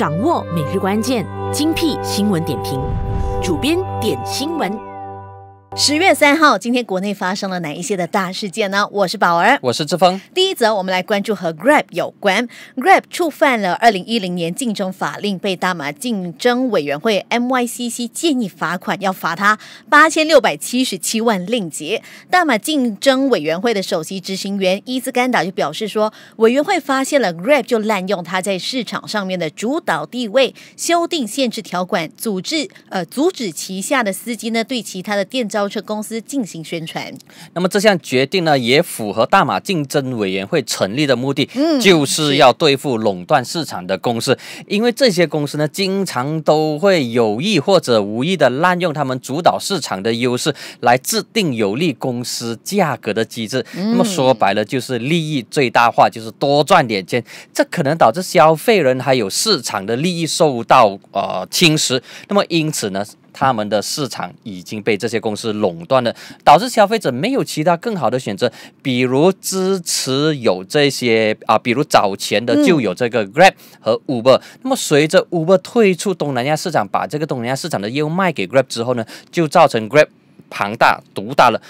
掌握每日关键精辟新闻点评，主编点新闻。十月三号，今天国内发生了哪一些的大事件呢？我是宝儿，我是志峰。第一则，我们来关注和 Grab 有关。Grab 触犯了二零一零年竞争法令，被大马竞争委员会 MYCC 建议罚款，要罚他八千六百七十七万令吉。大马竞争委员会的首席执行员伊斯甘达就表示说，委员会发现了 Grab 就滥用他在市场上面的主导地位，修订限制条款，组织呃阻止旗下的司机呢对其他的店招。租车公司进行宣传。那么这项决定呢，也符合大马竞争委员会成立的目的，就是要对付垄断市场的公司。因为这些公司呢，经常都会有意或者无意的滥用他们主导市场的优势，来制定有利公司价格的机制。那么说白了，就是利益最大化，就是多赚点钱。这可能导致消费人还有市场的利益受到呃侵蚀。那么因此呢？他们的市场已经被这些公司垄断了，导致消费者没有其他更好的选择。比如支持有这些啊，比如早前的就有这个 Grab 和 Uber。那么随着 Uber 退出东南亚市场，把这个东南亚市场的业务卖给 Grab 之后呢，就造成 Grab 庞大独大了。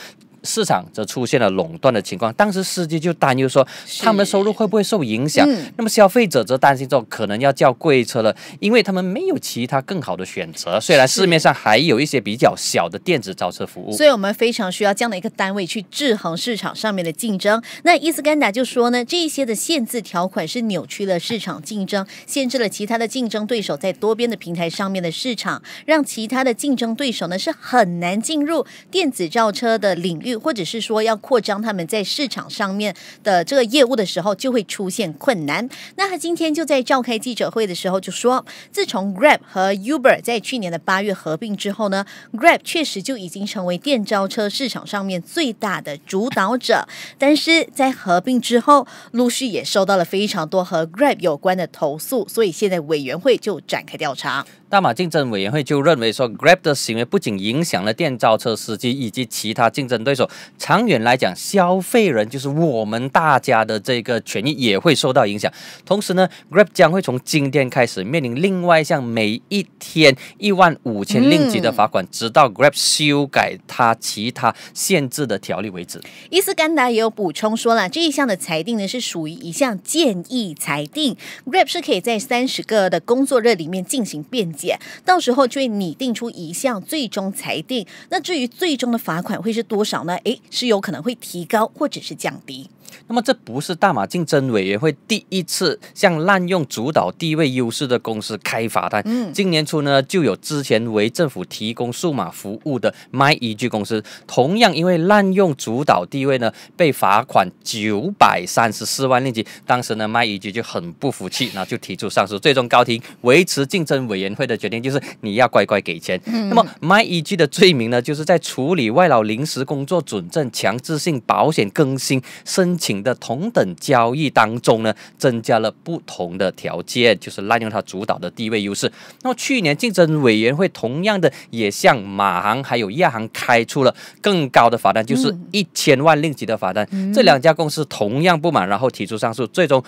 市场则出现了垄断的情况，当时司机就担忧说，他们的收入会不会受影响？那么消费者则担心说，可能要叫贵车了，因为他们没有其他更好的选择。虽然市面上还有一些比较小的电子招车服务，所以我们非常需要这样的一个单位去制衡市场上面的竞争。那伊斯甘达就说呢，这一些的限制条款是扭曲了市场竞争，限制了其他的竞争对手在多边的平台上面的市场，让其他的竞争对手呢是很难进入电子造车的领域。或者是说要扩张他们在市场上面的这个业务的时候，就会出现困难。那他今天就在召开记者会的时候就说，自从 Grab 和 Uber 在去年的八月合并之后呢，Grab 确实就已经成为电召车市场上面最大的主导者。但是在合并之后，陆续也收到了非常多和 Grab 有关的投诉，所以现在委员会就展开调查。大马竞争委员会就认为说，Grab 的行为不仅影响了电召车司机以及其他竞争对手。长远来讲，消费人就是我们大家的这个权益也会受到影响。同时呢，Grab 将会从今天开始面临另外一项每一天一万五千令吉的罚款，直到 Grab 修改它其他限制的条例为止。伊斯干达也有补充说了，这一项的裁定呢是属于一项建议裁定，Grab 是可以在三十个的工作日里面进行辩解，到时候就会拟定出一项最终裁定。那至于最终的罚款会是多少呢？哎，是有可能会提高或者是降低。那么这不是大马竞争委员会第一次向滥用主导地位优势的公司开罚单。嗯，今年初呢，就有之前为政府提供数码服务的 MyEg 公司，同样因为滥用主导地位呢，被罚款九百三十四万令吉。当时呢，MyEg 就很不服气，然后就提出上诉。最终高庭维持竞争委员会的决定，就是你要乖乖给钱。那么 MyEg 的罪名呢，就是在处理外劳临时工作准证强制性保险更新申请。的同等交易当中呢，增加了不同的条件，就是滥用他主导的地位优势。那么去年竞争委员会同样的也向马航还有亚航开出了更高的罚单，就是一千万令吉的罚单。这两家公司同样不满，然后提出上诉，最终。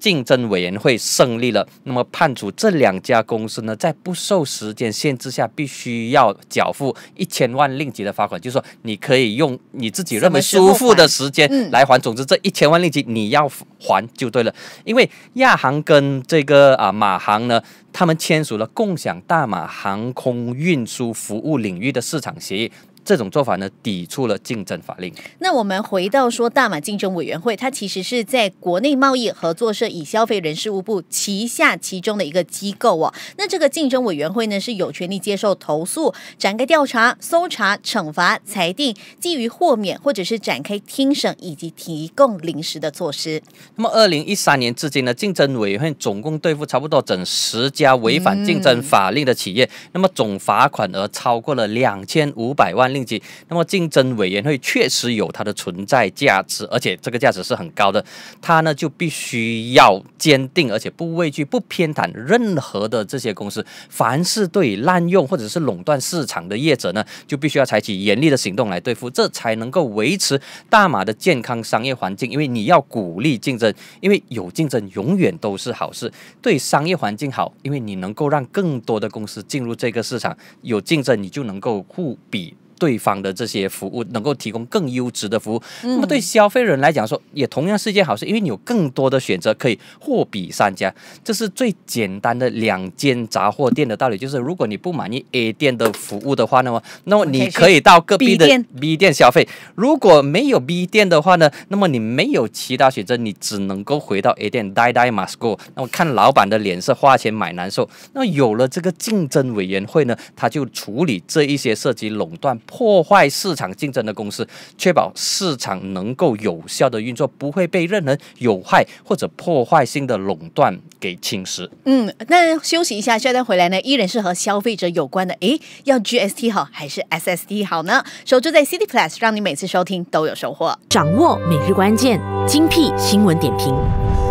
竞争委员会胜利了，那么判处这两家公司呢，在不受时间限制下，必须要缴付一千万令吉的罚款。就是说，你可以用你自己认为舒服的时间来还。总之，这一千万令吉你要还就对了。因为亚航跟这个啊马航呢。他们签署了共享大马航空运输服务领域的市场协议，这种做法呢，抵触了竞争法令。那我们回到说，大马竞争委员会它其实是在国内贸易合作社以消费人事务部旗下其中的一个机构哦。那这个竞争委员会呢是有权利接受投诉、展开调查、搜查、惩罚、裁定、基于豁免或者是展开听审以及提供临时的措施。那么，二零一三年至今呢，竞争委员会总共对付差不多整十。家违反竞争法令的企业，那么总罚款额超过了两千五百万令吉。那么竞争委员会确实有它的存在价值，而且这个价值是很高的。它呢就必须要坚定，而且不畏惧、不偏袒任何的这些公司。凡是对滥用或者是垄断市场的业者呢，就必须要采取严厉的行动来对付，这才能够维持大马的健康商业环境。因为你要鼓励竞争，因为有竞争永远都是好事，对商业环境好。因为你能够让更多的公司进入这个市场，有竞争，你就能够互比。对方的这些服务能够提供更优质的服务，那么对消费人来讲说，也同样是一件好事，因为你有更多的选择，可以货比三家。这是最简单的两间杂货店的道理，就是如果你不满意 A 店的服务的话，那么那么你可以到隔壁的 B 店消费。如果没有 B 店的话呢，那么你没有其他选择，你只能够回到 A 店呆呆马 s c o 那么看老板的脸色，花钱买难受。那有了这个竞争委员会呢，他就处理这一些涉及垄断。破坏市场竞争的公司，确保市场能够有效的运作，不会被任何有害或者破坏性的垄断给侵蚀。嗯，那休息一下，下单回来呢，依然是和消费者有关的。诶，要 G S T 好还是 S S D 好呢？守住在 C D Plus，让你每次收听都有收获，掌握每日关键精辟新闻点评。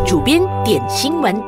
主编点新闻。